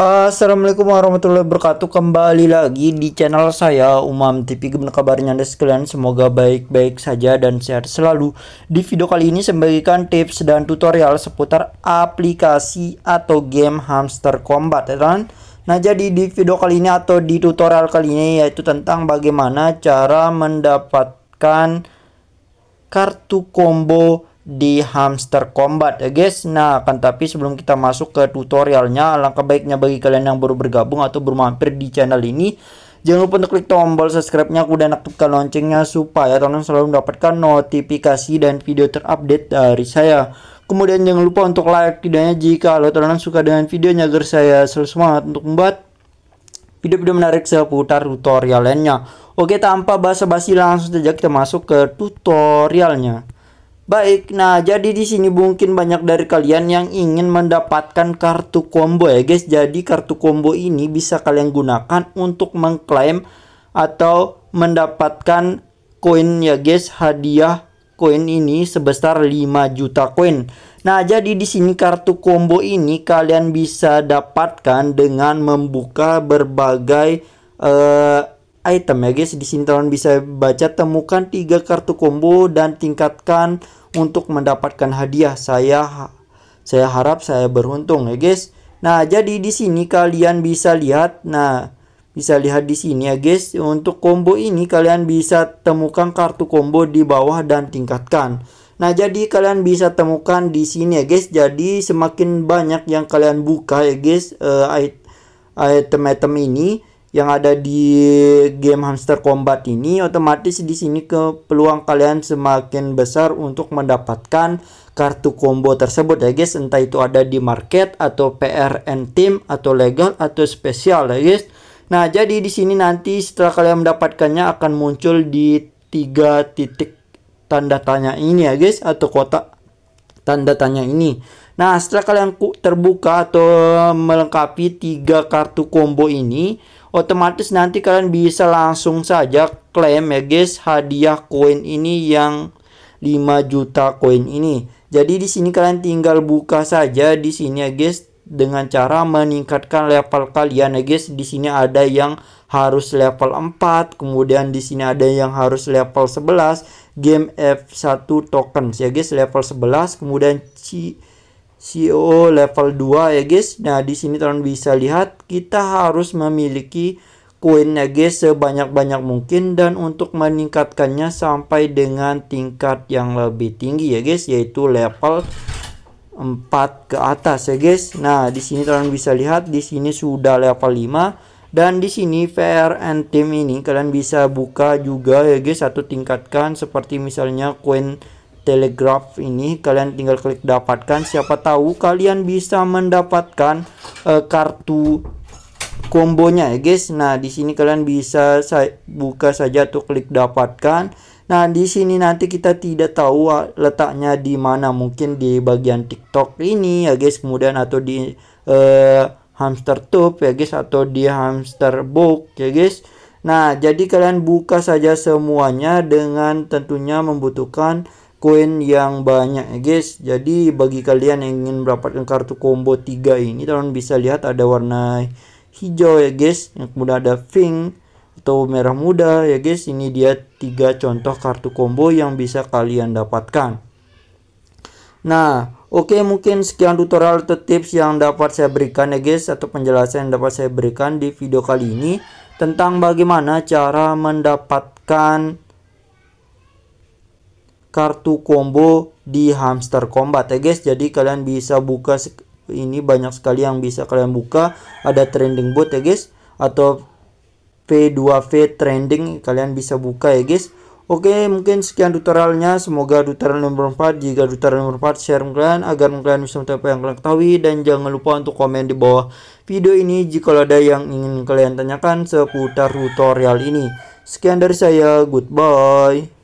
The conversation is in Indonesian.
Eh, Assalamualaikum warahmatullahi wabarakatuh Kembali lagi di channel saya Umam TV Gimana kabarnya anda sekalian Semoga baik-baik saja dan sehat selalu Di video kali ini saya bagikan tips dan tutorial Seputar aplikasi atau game hamster combat ya kan? Nah jadi di video kali ini atau di tutorial kali ini Yaitu tentang bagaimana cara mendapatkan Kartu combo di hamster combat ya guys nah kan. tapi sebelum kita masuk ke tutorialnya langkah baiknya bagi kalian yang baru bergabung atau bermampir di channel ini jangan lupa untuk klik tombol subscribe-nya dan aktifkan loncengnya supaya teman selalu mendapatkan notifikasi dan video terupdate dari saya kemudian jangan lupa untuk like videonya jika lo kalian suka dengan videonya agar saya selalu semangat untuk membuat video-video menarik seputar tutorial lainnya oke tanpa basa-basi langsung saja kita masuk ke tutorialnya Baik, nah jadi di sini mungkin banyak dari kalian yang ingin mendapatkan kartu combo ya guys. Jadi kartu combo ini bisa kalian gunakan untuk mengklaim atau mendapatkan koin ya guys, hadiah koin ini sebesar 5 juta koin. Nah, jadi di sini kartu combo ini kalian bisa dapatkan dengan membuka berbagai uh, item ya guys di sini teman bisa baca temukan tiga kartu combo dan tingkatkan untuk mendapatkan hadiah. Saya saya harap saya beruntung ya guys. Nah, jadi di sini kalian bisa lihat nah bisa lihat di sini ya guys. Untuk combo ini kalian bisa temukan kartu combo di bawah dan tingkatkan. Nah, jadi kalian bisa temukan di sini ya guys. Jadi semakin banyak yang kalian buka ya guys uh, item-item ini, yang ada di game Hamster Combat ini otomatis di sini ke peluang kalian semakin besar untuk mendapatkan kartu combo tersebut ya guys entah itu ada di market atau PRN team atau legal atau spesial ya guys nah jadi di sini nanti setelah kalian mendapatkannya akan muncul di tiga titik tanda tanya ini ya guys atau kotak tanda tanya ini nah setelah kalian terbuka atau melengkapi tiga kartu combo ini otomatis nanti kalian bisa langsung saja klaim ya guys hadiah koin ini yang 5 juta koin ini. Jadi di sini kalian tinggal buka saja di sini ya guys dengan cara meningkatkan level kalian ya guys. Di sini ada yang harus level 4, kemudian di sini ada yang harus level 11, game F1 tokens ya guys level 11, kemudian C CEO level 2 ya guys. Nah, di sini teman bisa lihat kita harus memiliki koin ya guys sebanyak-banyak mungkin dan untuk meningkatkannya sampai dengan tingkat yang lebih tinggi ya guys yaitu level 4 ke atas ya guys. Nah, di sini teman bisa lihat di sini sudah level 5 dan di sini VRN team ini kalian bisa buka juga ya guys satu tingkatkan seperti misalnya koin Telegraph ini kalian tinggal klik dapatkan siapa tahu kalian bisa mendapatkan uh, kartu kombonya ya guys nah di sini kalian bisa saya buka saja tuh klik dapatkan nah di sini nanti kita tidak tahu ah, letaknya di mana mungkin di bagian TikTok ini ya guys kemudian atau di uh, hamster tube ya guys atau di hamster book ya guys Nah, jadi kalian buka saja semuanya dengan tentunya membutuhkan koin yang banyak ya guys jadi bagi kalian yang ingin mendapatkan kartu combo 3 ini teman bisa lihat ada warna hijau ya guys yang kemudian ada pink atau merah muda ya guys ini dia tiga contoh kartu combo yang bisa kalian dapatkan nah oke okay, mungkin sekian tutorial atau tips yang dapat saya berikan ya guys atau penjelasan yang dapat saya berikan di video kali ini tentang bagaimana cara mendapatkan kartu combo di hamster combat ya guys jadi kalian bisa buka ini banyak sekali yang bisa kalian buka ada trending bot ya guys atau P2V trending kalian bisa buka ya guys Oke mungkin sekian tutorialnya semoga tutorial nomor 4 jika tutorial nomor 4 share kalian agar kalian bisa mencapai yang kalian ketahui dan jangan lupa untuk komen di bawah video ini jika ada yang ingin kalian tanyakan seputar tutorial ini Sekian dari saya goodbye